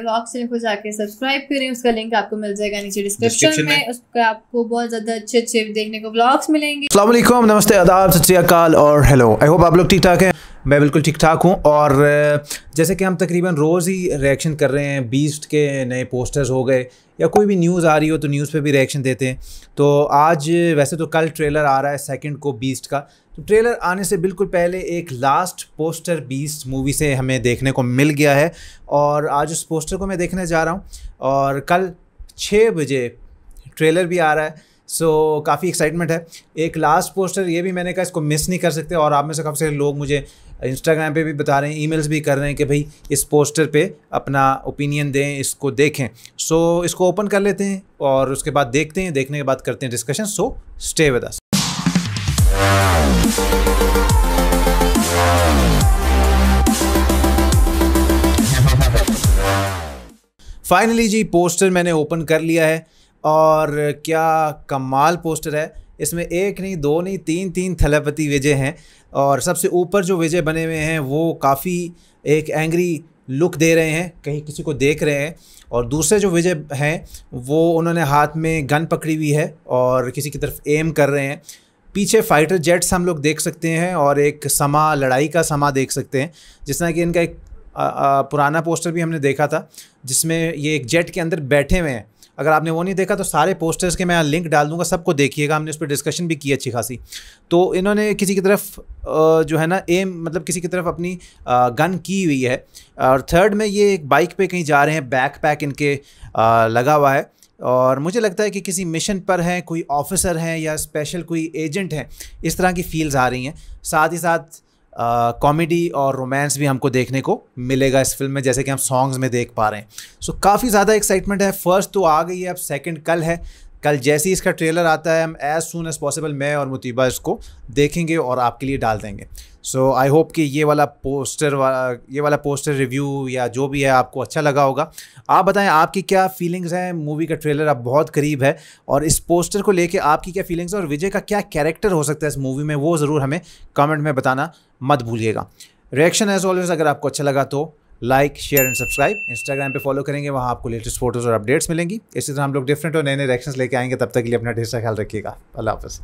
vlog channel को जाके subscribe करें उसका लिंक आपको मिल जाएगा नीचे डिस्क्रिप्शन में उस आपको बहुत ज़्यादा अच्छे अच्छे देखने को ब्लॉग्स मिलेंगे अल्लाम नमस्ते आदाब सत और हेलो आई होप आप लोग ठीक ठाक हैं मैं बिल्कुल ठीक ठाक हूँ और जैसे कि हम तकरीबन रोज़ ही रिएक्शन कर रहे हैं बीस्ट के नए पोस्टर्स हो गए या कोई भी न्यूज़ आ रही हो तो न्यूज़ पे भी रिएक्शन देते हैं तो आज वैसे तो कल ट्रेलर आ रहा है सेकंड को बीस्ट का तो ट्रेलर आने से बिल्कुल पहले एक लास्ट पोस्टर बीस्ट मूवी से हमें देखने को मिल गया है और आज उस पोस्टर को मैं देखने जा रहा हूँ और कल छः बजे ट्रेलर भी आ रहा है सो so, काफ़ी एक्साइटमेंट है एक लास्ट पोस्टर ये भी मैंने कहा इसको मिस नहीं कर सकते और आप में से काफ़ी सारे लोग मुझे इंस्टाग्राम पे भी बता रहे हैं ईमेल्स भी कर रहे हैं कि भाई इस पोस्टर पे अपना ओपिनियन दें इसको देखें सो so, इसको ओपन कर लेते हैं और उसके बाद देखते हैं देखने के बाद करते हैं discussion so stay with us finally जी पोस्टर मैंने ओपन कर लिया है और क्या कमाल पोस्टर है इसमें एक नहीं दो नहीं तीन तीन थलपति विजय हैं और सबसे ऊपर जो विजय बने हुए हैं वो काफ़ी एक एंग्री लुक दे रहे हैं कहीं किसी को देख रहे हैं और दूसरे जो विजय हैं वो उन्होंने हाथ में गन पकड़ी हुई है और किसी की तरफ एम कर रहे हैं पीछे फाइटर जेट्स हम लोग देख सकते हैं और एक समा लड़ाई का समा देख सकते हैं जिस कि इनका एक आ, आ, पुराना पोस्टर भी हमने देखा था जिसमें ये एक जेट के अंदर बैठे हुए हैं अगर आपने वो नहीं देखा तो सारे पोस्टर्स के मैं लिंक डाल दूंगा सबको देखिएगा हमने उस पर डिस्कशन भी की अच्छी खासी तो इन्होंने किसी की तरफ जो है ना एम मतलब किसी की तरफ अपनी गन की हुई है और थर्ड में ये एक बाइक पे कहीं जा रहे हैं बैक पैक इनके लगा हुआ है और मुझे लगता है कि किसी मिशन पर है कोई ऑफिसर हैं या स्पेशल कोई एजेंट हैं इस तरह की फील्स आ रही हैं साथ ही साथ कॉमेडी और रोमांस भी हमको देखने को मिलेगा इस फिल्म में जैसे कि हम सॉन्ग्स में देख पा रहे हैं सो so, काफ़ी ज़्यादा एक्साइटमेंट है फर्स्ट तो आ गई है अब सेकंड कल है कल जैसे ही इसका ट्रेलर आता है हम एज सुन एज़ पॉसिबल मैं और मुतीबा इसको देखेंगे और आपके लिए डाल देंगे सो आई होप कि ये वाला पोस्टर वाला ये वाला पोस्टर रिव्यू या जो भी है आपको अच्छा लगा होगा आप बताएं आपकी क्या फीलिंग्स हैं मूवी का ट्रेलर अब बहुत करीब है और इस पोस्टर को लेके आपकी क्या फीलिंग्स हैं और विजय का क्या कैरेक्टर हो सकता है इस मूवी में वो ज़रूर हमें कमेंट में बताना मत भूलिएगा रिएक्शन एज ऑलवेज अगर आपको अच्छा लगा तो like share and subscribe Instagram पे फॉलो करेंगे वहाँ आपको लेटेस्ट फोटोज़ और अपडेट्स मिलेंगी इसी तरह हम लोग डिफरेंट और नए नए रिएक्शंस लेके आएंगे तब तक के लिए अपना ढेर सा ख्याल रखिएगा अल्लाह हाफ़